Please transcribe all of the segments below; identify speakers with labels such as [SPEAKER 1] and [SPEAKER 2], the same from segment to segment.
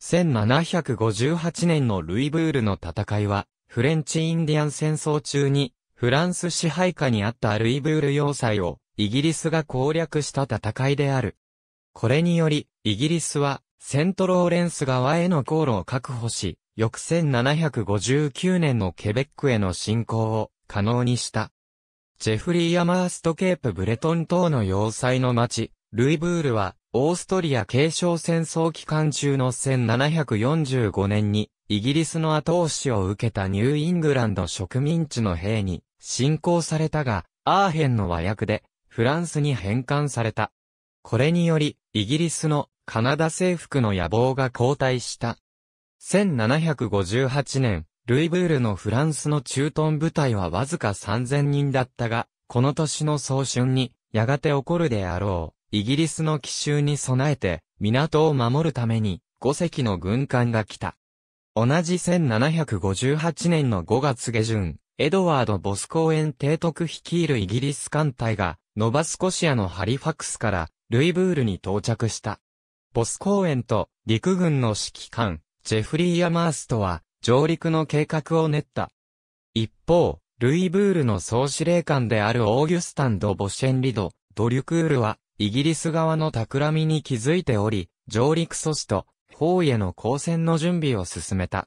[SPEAKER 1] 1758年のルイブールの戦いは、フレンチインディアン戦争中に、フランス支配下にあったルイブール要塞を、イギリスが攻略した戦いである。これにより、イギリスは、セントローレンス側への航路を確保し、翌1759年のケベックへの侵攻を可能にした。ジェフリー・アマースト・ケープ・ブレトン島の要塞の町、ルイブールは、オーストリア継承戦争期間中の1745年に、イギリスの後押しを受けたニューイングランド植民地の兵に侵攻されたが、アーヘンの和訳で、フランスに返還された。これにより、イギリスのカナダ征服の野望が後退した。1758年、ルイブールのフランスの駐屯部隊はわずか3000人だったが、この年の早春に、やがて起こるであろう。イギリスの奇襲に備えて、港を守るために、5隻の軍艦が来た。同じ1758年の5月下旬、エドワード・ボス公園提督率いるイギリス艦隊が、ノバスコシアのハリファクスから、ルイブールに到着した。ボス公園と陸軍の指揮官、ジェフリー・アマースとは、上陸の計画を練った。一方、ルイブールの総司令官であるオーギュスタンド・ボシェンリド、ドリュクールは、イギリス側の企みに気づいており、上陸阻止と、法への交戦の準備を進めた。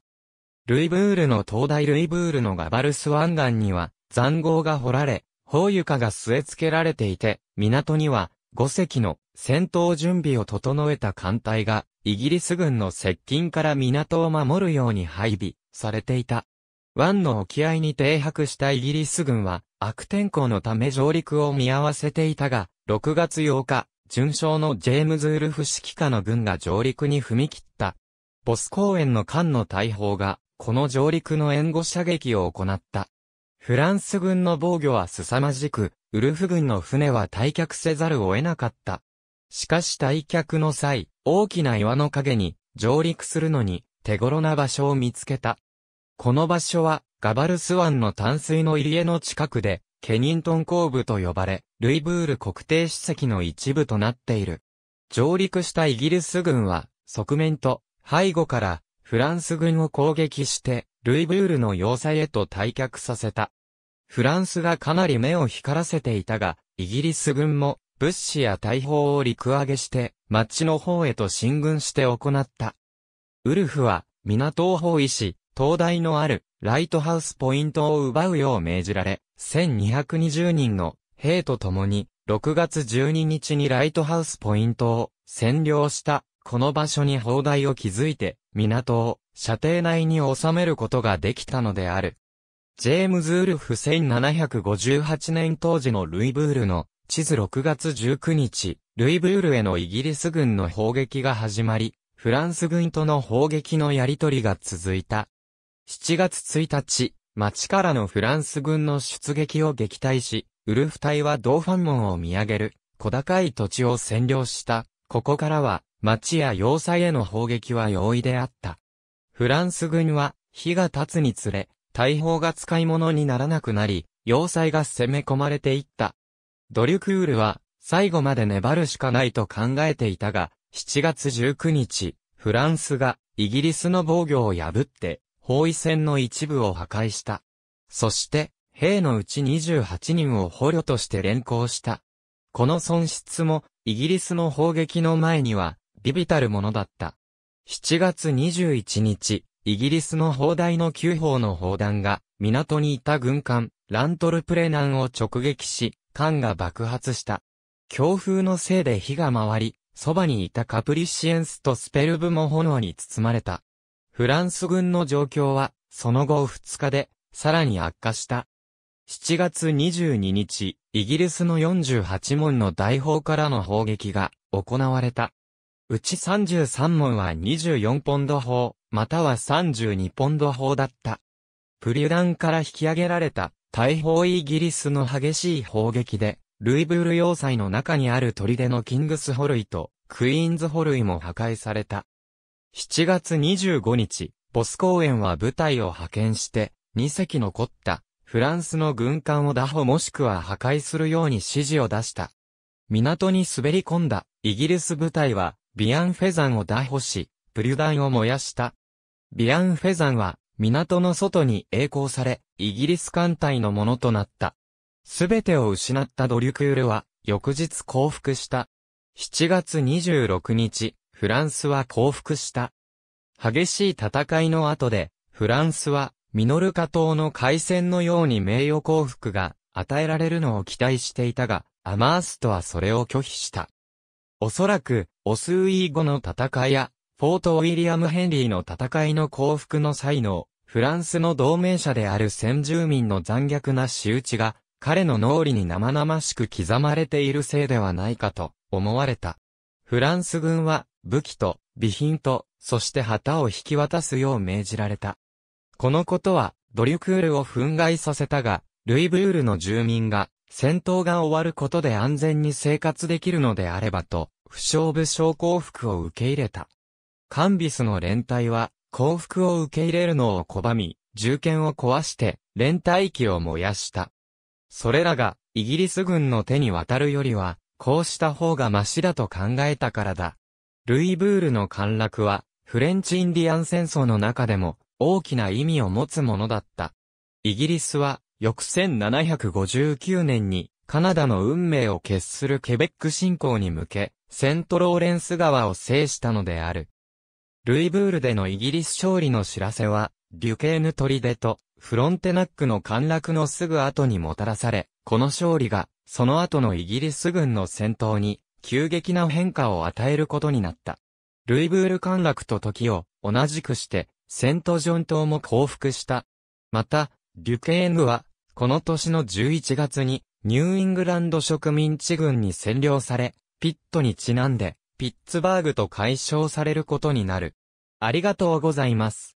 [SPEAKER 1] ルイブールの東大ルイブールのガバルス湾岸には、残壕が掘られ、砲床が据え付けられていて、港には、5隻の戦闘準備を整えた艦隊が、イギリス軍の接近から港を守るように配備されていた。湾の沖合に停泊したイギリス軍は、悪天候のため上陸を見合わせていたが、6月8日、準将のジェームズ・ウルフ指揮下の軍が上陸に踏み切った。ボス公園の艦の大砲が、この上陸の援護射撃を行った。フランス軍の防御は凄まじく、ウルフ軍の船は退却せざるを得なかった。しかし退却の際、大きな岩の陰に上陸するのに手頃な場所を見つけた。この場所はガバルス湾の淡水の入り江の近くで、ケニントン鉱部と呼ばれ、ルイブール国定史跡の一部となっている。上陸したイギリス軍は、側面と背後からフランス軍を攻撃して、ルイブールの要塞へと退却させた。フランスがかなり目を光らせていたが、イギリス軍も物資や大砲を陸揚げして、町の方へと進軍して行った。ウルフは、港を包囲し、灯台のあるライトハウスポイントを奪うよう命じられ、1220人の兵と共に、6月12日にライトハウスポイントを占領したこの場所に砲台を築いて、港を射程内に収めることができたのである。ジェームズ・ウルフ1758年当時のルイブールの地図6月19日、ルイブールへのイギリス軍の砲撃が始まり、フランス軍との砲撃のやり取りが続いた。7月1日、町からのフランス軍の出撃を撃退し、ウルフ隊はドーファン門を見上げる、小高い土地を占領した。ここからは、町や要塞への砲撃は容易であった。フランス軍は、日が経つにつれ、大砲が使い物にならなくなり、要塞が攻め込まれていった。ドリュクールは、最後まで粘るしかないと考えていたが、7月19日、フランスが、イギリスの防御を破って、包囲線の一部を破壊した。そして、兵のうち28人を捕虜として連行した。この損失も、イギリスの砲撃の前には、ビビたるものだった。7月21日、イギリスの砲台の9砲の砲弾が、港にいた軍艦、ラントルプレナンを直撃し、艦が爆発した。強風のせいで火が回り、そばにいたカプリシエンスとスペルブも炎に包まれた。フランス軍の状況は、その後2日で、さらに悪化した。7月22日、イギリスの48門の大砲からの砲撃が行われた。うち33門は24ポンド砲、または32ポンド砲だった。プリュダンから引き上げられた大砲イギリスの激しい砲撃で、ルイブール要塞の中にある砦のキングスホルイとクイーンズホルイも破壊された。7月25日、ボス公園は部隊を派遣して、2隻残った、フランスの軍艦を打破もしくは破壊するように指示を出した。港に滑り込んだ、イギリス部隊は、ビアンフェザンを打破し、プリュダンを燃やした。ビアンフェザンは、港の外に栄光され、イギリス艦隊のものとなった。すべてを失ったドリュクールは、翌日降伏した。7月26日、フランスは降伏した。激しい戦いの後で、フランスは、ミノルカ島の海戦のように名誉降伏が与えられるのを期待していたが、アマーストはそれを拒否した。おそらく、オスウィーゴの戦いや、フォート・ウィリアム・ヘンリーの戦いの降伏の際の、フランスの同盟者である先住民の残虐な仕打ちが、彼の脳裏に生々しく刻まれているせいではないかと思われた。フランス軍は武器と、備品と、そして旗を引き渡すよう命じられた。このことは、ドリュクールを憤慨させたが、ルイブールの住民が、戦闘が終わることで安全に生活できるのであればと、不傷部将降伏を受け入れた。カンビスの連隊は、降伏を受け入れるのを拒み、銃剣を壊して、連隊機を燃やした。それらが、イギリス軍の手に渡るよりは、こうした方がましだと考えたからだ。ルイブールの陥落は、フレンチインディアン戦争の中でも大きな意味を持つものだった。イギリスは、翌1759年に、カナダの運命を決するケベック侵攻に向け、セントローレンス川を制したのである。ルイブールでのイギリス勝利の知らせは、デュケーヌ・トリデとフロンテナックの陥落のすぐ後にもたらされ、この勝利が、その後のイギリス軍の戦闘に急激な変化を与えることになった。ルイブール陥落と時を同じくして、セントジョン島も降伏した。また、デュケーヌは、この年の11月に、ニューイングランド植民地軍に占領され、ピットにちなんで、ピッツバーグと解消されることになる。ありがとうございます。